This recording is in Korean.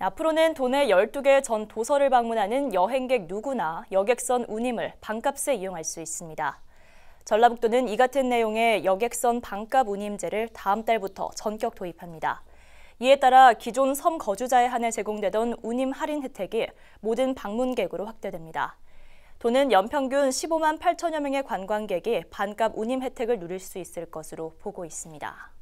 앞으로는 도내 12개 전 도서를 방문하는 여행객 누구나 여객선 운임을 반값에 이용할 수 있습니다. 전라북도는 이 같은 내용의 여객선 반값 운임제를 다음 달부터 전격 도입합니다. 이에 따라 기존 섬 거주자에 한해 제공되던 운임 할인 혜택이 모든 방문객으로 확대됩니다. 도는 연평균 15만 8천여 명의 관광객이 반값 운임 혜택을 누릴 수 있을 것으로 보고 있습니다.